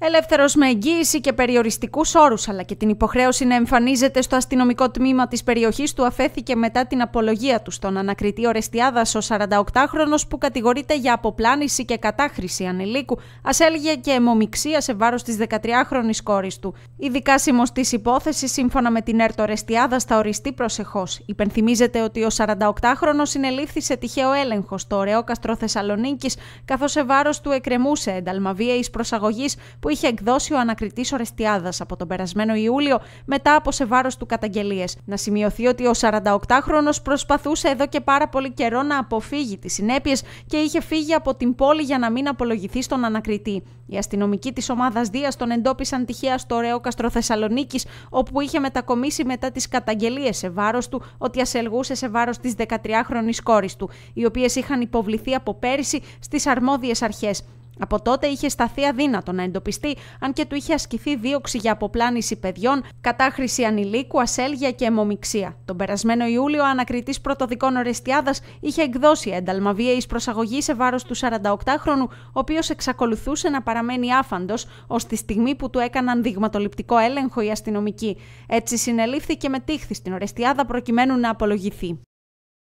Ελεύθερος με εγγύηση και περιοριστικούς όρους, αλλά και την υποχρέωση να εμφανίζεται στο αστυνομικό τμήμα της περιοχής του, αφέθηκε μετά την απολογία του στον ανακριτή Ορεστιάδα, ο 48χρονο που κατηγορείται για αποπλάνηση και κατάχρηση ανηλίκου, έλγε και αιμομηξία σε βάρος της 13χρονη κόρης του. Η δικάσιμο της υπόθεσης, σύμφωνα με την ΕΡΤ Ορεστιάδα, θα οριστεί προσεχώς. Υπενθυμίζεται ότι ο 48χρονο συνελήφθη σε τυχαίο έλεγχο στο ωραίο καστρο Θεσσαλονίκης, καθώς σε βάρος του εκκρεμούσε ένταλμα βίαιης προσαγωγής που που είχε εκδώσει ο ανακριτής Ορεστιάδας από τον περασμένο Ιούλιο μετά από σε βάρος του καταγγελίες. Να σημειωθεί ότι ο 48χρονο προσπαθούσε εδώ και πάρα πολύ καιρό να αποφύγει τις συνέπειες και είχε φύγει από την πόλη για να μην απολογηθεί στον ανακριτή. Οι αστυνομικοί της ομάδας Δίας τον εντόπισαν τυχαία στο ωραίο καστρο Θεσσαλονίκης, όπου είχε μετακομίσει μετά τις καταγγελίες σε βάρος του ότι ασελγούσε σε βάρος της 13χρονη κόρης του, οι οποίες είχαν υποβληθεί από πέρυσι στις αρμόδιες αρχές. Από τότε είχε σταθεί αδύνατο να εντοπιστεί, αν και του είχε ασκηθεί δίωξη για αποπλάνηση παιδιών, κατάχρηση ανηλίκου, ασέλγια και αιμομηξία. Τον περασμένο Ιούλιο, ο ανακριτής πρωτοδικών Ορεστιάδας είχε εκδώσει ένταλμα βίαιης προσαγωγής σε βάρος του 48χρονου, ο οποίος εξακολουθούσε να παραμένει άφαντος ως τη στιγμή που του έκαναν δειγματοληπτικό έλεγχο οι αστυνομικοί. Έτσι συνελήφθη με μετήχθη στην Ορεστιάδα προκειμένου να απολογηθεί.